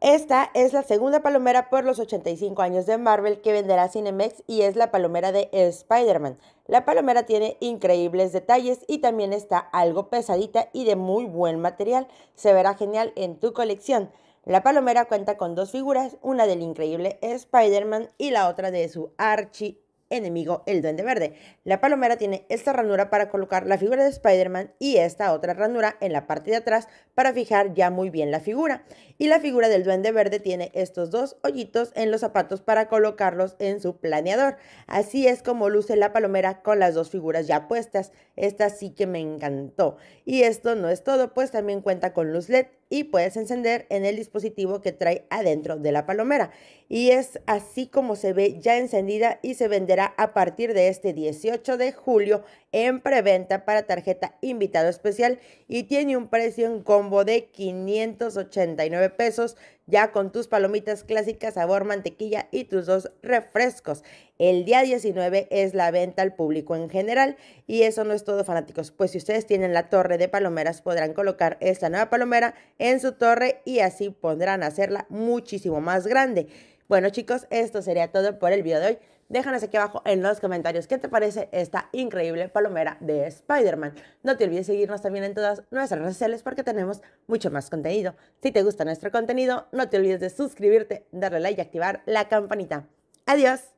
Esta es la segunda palomera por los 85 años de Marvel que venderá Cinemex y es la palomera de Spider-Man. La palomera tiene increíbles detalles y también está algo pesadita y de muy buen material. Se verá genial en tu colección. La palomera cuenta con dos figuras, una del increíble Spider-Man y la otra de su archi enemigo, el duende verde. La palomera tiene esta ranura para colocar la figura de Spider-Man y esta otra ranura en la parte de atrás para fijar ya muy bien la figura. Y la figura del duende verde tiene estos dos hoyitos en los zapatos para colocarlos en su planeador. Así es como luce la palomera con las dos figuras ya puestas. Esta sí que me encantó. Y esto no es todo, pues también cuenta con luz LED y puedes encender en el dispositivo que trae adentro de la palomera. Y es así como se ve ya encendida y se venderá a partir de este 18 de julio en preventa para tarjeta invitado especial y tiene un precio en combo de 589 pesos ya con tus palomitas clásicas sabor mantequilla y tus dos refrescos. El día 19 es la venta al público en general y eso no es todo fanáticos, pues si ustedes tienen la torre de palomeras podrán colocar esta nueva palomera en su torre y así podrán hacerla muchísimo más grande. Bueno chicos, esto sería todo por el video de hoy. Déjanos aquí abajo en los comentarios qué te parece esta increíble palomera de Spider-Man. No te olvides seguirnos también en todas nuestras redes sociales porque tenemos mucho más contenido. Si te gusta nuestro contenido, no te olvides de suscribirte, darle like y activar la campanita. Adiós.